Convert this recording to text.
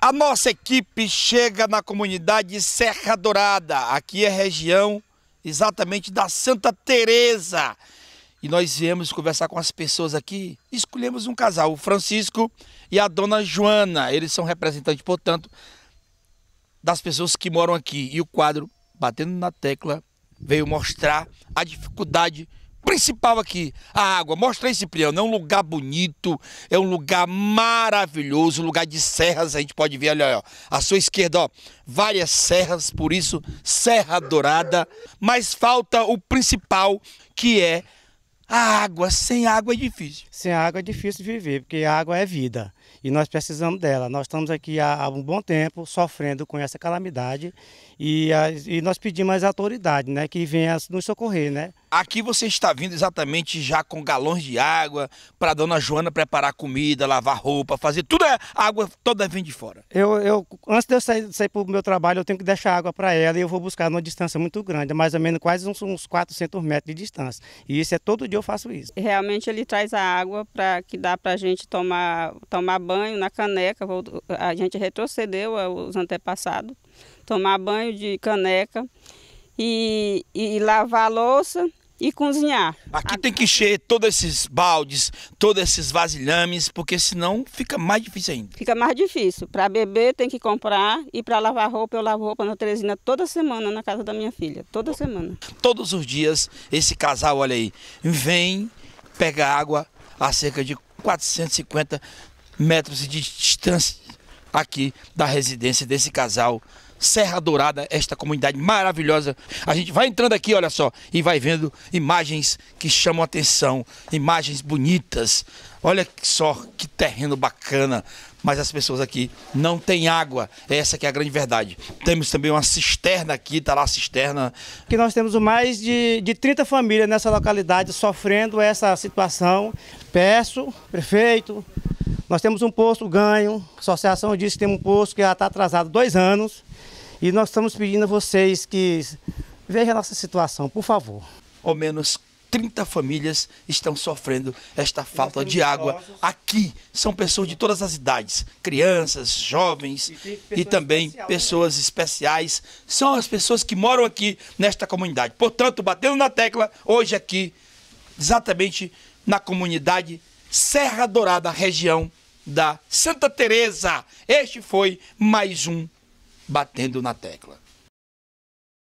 A nossa equipe chega na comunidade Serra Dourada, aqui é região exatamente da Santa Teresa. E nós viemos conversar com as pessoas aqui, escolhemos um casal, o Francisco e a dona Joana. Eles são representantes, portanto, das pessoas que moram aqui. E o quadro, batendo na tecla, veio mostrar a dificuldade principal aqui, a água. Mostra aí, Cipriano, é um lugar bonito, é um lugar maravilhoso, um lugar de serras, a gente pode ver, olha, ó à sua esquerda, ó, várias serras, por isso, Serra Dourada, mas falta o principal, que é a água, sem água é difícil. Sem água é difícil viver, porque a água é vida e nós precisamos dela. Nós estamos aqui há, um bom tempo sofrendo com essa calamidade e, a, e nós pedimos às autoridades né, que venham nos socorrer, né? Aqui você está vindo exatamente já com galões de água para Dona Joana preparar comida, lavar roupa, fazer tudo. É, a água toda vem de fora. Eu, eu antes de eu sair, sair para o meu trabalho, eu tenho que deixar água para ela e eu vou buscar numa distância muito grande, mais ou menos quase uns, uns 400 metros de distância. E isso é todo dia eu faço isso. Realmente ele traz a água para que dá para a gente tomar, tomar banho na caneca. A gente retrocedeu aos antepassados, tomar banho de caneca e, e lavar a louça e cozinhar. Aqui tem que encher todos esses baldes, todos esses vasilhames, porque senão fica mais difícil ainda. Fica mais difícil. Para beber tem que comprar e para lavar roupa, eu lavo roupa na Teresina toda semana na casa da minha filha, toda semana. Todos os dias esse casal, olha aí, vem, pega água a cerca de 450 metros de distância aqui da residência desse casal Serra Dourada, esta comunidade maravilhosa. A gente vai entrando aqui, olha só, e vai vendo imagens que chamam atenção, imagens bonitas. Olha só que terreno bacana, mas as pessoas aqui não têm água. Essa que é a grande verdade. Temos também uma cisterna aqui, está lá a cisterna. Que nós temos mais de, de 30 famílias nessa localidade sofrendo essa situação. Peço, prefeito, nós temos um posto ganho, a associação disse que tem um posto que já está atrasado dois anos e nós estamos pedindo a vocês que vejam a nossa situação, por favor. Ao menos 30 famílias estão sofrendo esta falta de água. Aqui são pessoas de todas as idades, crianças, jovens e, e também especial, né? pessoas né? especiais. São as pessoas que moram aqui nesta comunidade. Portanto, batendo na tecla, hoje aqui, exatamente na comunidade Serra Dourada, região da Santa Teresa. Este foi mais um batendo na tecla.